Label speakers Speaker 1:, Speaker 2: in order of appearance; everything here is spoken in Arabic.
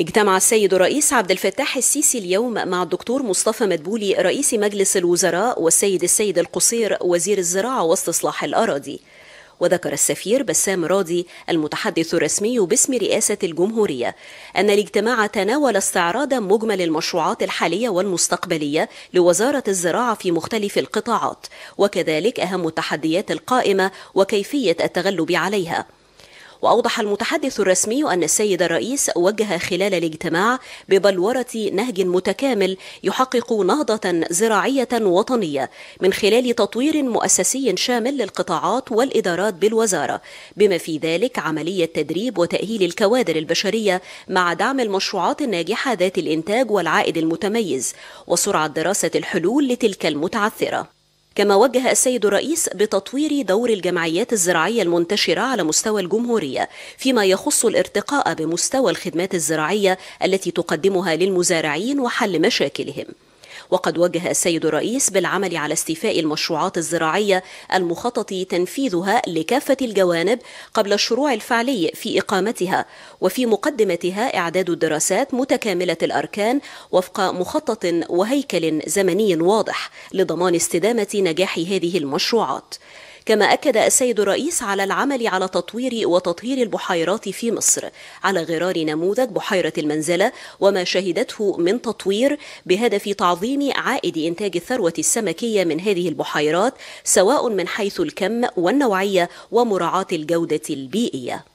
Speaker 1: اجتمع السيد الرئيس عبد الفتاح السيسي اليوم مع الدكتور مصطفى مدبولي رئيس مجلس الوزراء والسيد السيد القصير وزير الزراعة واستصلاح الأراضي وذكر السفير بسام راضي المتحدث الرسمي باسم رئاسة الجمهورية أن الاجتماع تناول استعراض مجمل المشروعات الحالية والمستقبلية لوزارة الزراعة في مختلف القطاعات وكذلك أهم التحديات القائمة وكيفية التغلب عليها وأوضح المتحدث الرسمي أن السيد الرئيس وجه خلال الاجتماع ببلورة نهج متكامل يحقق نهضة زراعية وطنية من خلال تطوير مؤسسي شامل للقطاعات والإدارات بالوزارة بما في ذلك عملية تدريب وتأهيل الكوادر البشرية مع دعم المشروعات الناجحة ذات الإنتاج والعائد المتميز وسرعة دراسة الحلول لتلك المتعثرة كما وجه السيد الرئيس بتطوير دور الجمعيات الزراعية المنتشرة على مستوى الجمهورية فيما يخص الارتقاء بمستوى الخدمات الزراعية التي تقدمها للمزارعين وحل مشاكلهم وقد وجه السيد الرئيس بالعمل على استيفاء المشروعات الزراعية المخطط تنفيذها لكافة الجوانب قبل الشروع الفعلي في إقامتها وفي مقدمتها إعداد الدراسات متكاملة الأركان وفق مخطط وهيكل زمني واضح لضمان استدامة نجاح هذه المشروعات كما أكد السيد الرئيس على العمل على تطوير وتطهير البحيرات في مصر على غرار نموذج بحيرة المنزلة وما شهدته من تطوير بهدف تعظيم عائد إنتاج الثروة السمكية من هذه البحيرات سواء من حيث الكم والنوعية ومراعاة الجودة البيئية